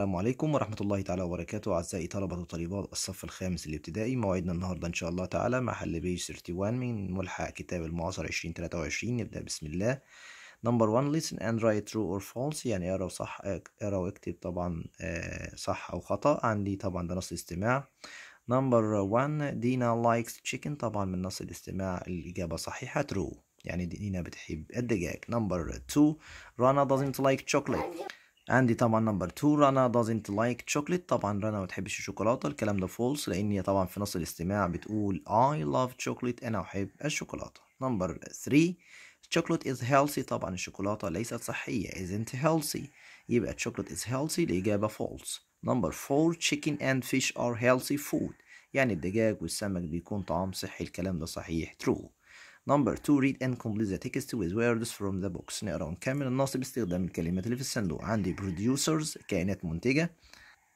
السلام عليكم ورحمة الله تعالى وبركاته أعزائي طلبة وطالبات الصف الخامس الابتدائي موعدنا النهاردة إن شاء الله تعالى مع حل بيج 31 من ملحق كتاب المعاصر 2023 نبدأ بسم الله نمبر 1 listen and write true or false يعني اقرا صح اقرا واكتب طبعا آه، صح أو خطأ عندي طبعا ده نص استماع نمبر 1 دينا likes chicken طبعا من نص الاستماع الإجابة صحيحة true يعني دينا بتحب الدجاج نمبر 2 رانا doesn't like chocolate عندي طبعا نمبر 2 رنا doesn't like chocolate طبعا رنا ما بتحبش الشوكولاته الكلام ده فولس لان هي طبعا في نص الاستماع بتقول I love chocolate انا احب الشوكولاته نمبر 3 chocolate is healthy طبعا الشوكولاته ليست صحيه isn't healthy يبقى chocolate is healthy الاجابه فولس نمبر 4 chicken and fish are healthy food يعني الدجاج والسمك بيكون طعام صحي الكلام ده صحيح true نمبر 2 read and complete the text with words from the box نقرا ونكمل النص باستخدام الكلمات اللي في الصندوق عندي producers كائنات منتجة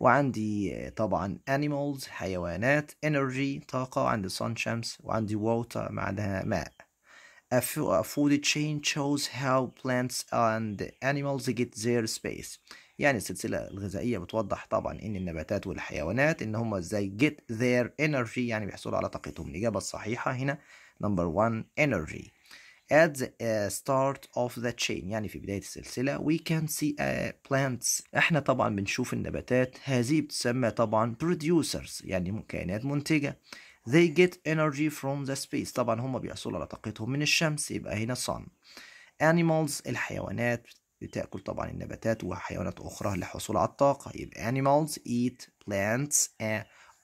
وعندي آه، طبعا animals حيوانات energy طاقة وعندي sun شمس وعندي water معناها ماء A food chain shows how plants and animals get their space يعني السلسلة الغذائية بتوضح طبعا إن النباتات والحيوانات إن هما إزاي get their energy يعني بيحصلوا على طاقتهم الإجابة الصحيحة هنا number one energy at the uh, start of the chain يعني في بداية السلسلة we can see uh, plants احنا طبعا بنشوف النباتات هذه بتسمى طبعا producers يعني كائنات منتجة they get energy from the space طبعا هم بيحصلوا على طاقتهم من الشمس يبقى هنا sun animals الحيوانات بتاكل طبعا النباتات وحيوانات اخرى للحصول على الطاقه يبقى animals eat plants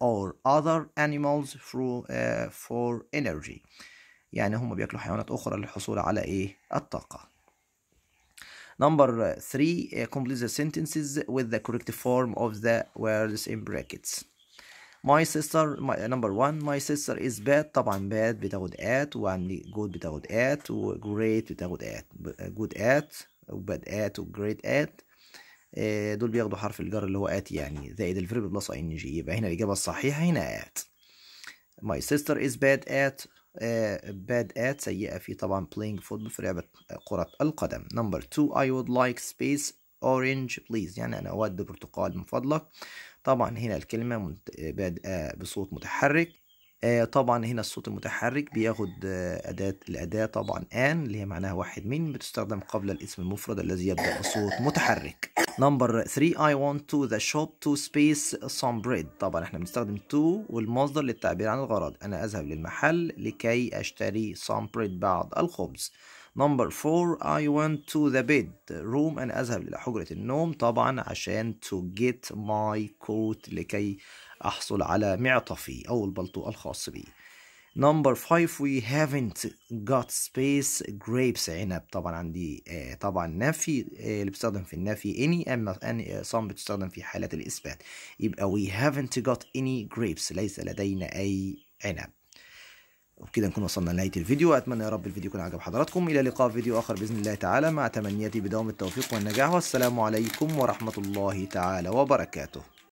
or other animals through, uh, for energy يعني هم بياكلوا حيوانات أخرى للحصول على إيه؟ الطاقة Number three, uh, complete the sentences with the correct form of the words in brackets My sister my, number one my sister is bad طبعا bad بتاخد at وعندي good بتاخد at وgreat great بتاخد at good at وbad bad at وgreat great at آه، دول بياخدوا حرف الجر اللي هو ات يعني زائد الفيرب بلس اي ان جي يبقى هنا الاجابه الصحيحه هنا ات ماي سيستر از باد ات باد ات سيئه في طبعا بلاينج فوتبول في لعبه كره القدم نمبر 2 اي وود لايك سبيس اورنج بليز يعني انا اود برتقال من فضلك طبعا هنا الكلمه بادئه بصوت متحرك آه، طبعا هنا الصوت المتحرك بياخد آه، أداة الأداة طبعا آن اللي هي معناها واحد من بتستخدم قبل الاسم المفرد الذي يبدأ بصوت متحرك نمبر 3 I want to the shop to space some bread طبعا احنا بنستخدم to والمصدر للتعبير عن الغرض أنا أذهب للمحل لكي أشتري some bread بعض الخبز نمبر 4 I want to the bed room أنا أذهب إلى حجرة النوم طبعا عشان to get my coat لكي أحصل على معطفي أو البلطو الخاص بي Number 5 we haven't got space grapes عنب طبعا عندي آه، طبعا نفي آه، اللي بتستخدم في النفي اني أما اني صم بتستخدم في حالات الإثبات يبقى we haven't got any grapes ليس لدينا أي عنب وبكده نكون وصلنا لنهاية الفيديو أتمنى يا رب الفيديو يكون عجب حضراتكم إلى لقاء فيديو آخر بإذن الله تعالى مع تمنياتي بدوام التوفيق والنجاح والسلام عليكم ورحمة الله تعالى وبركاته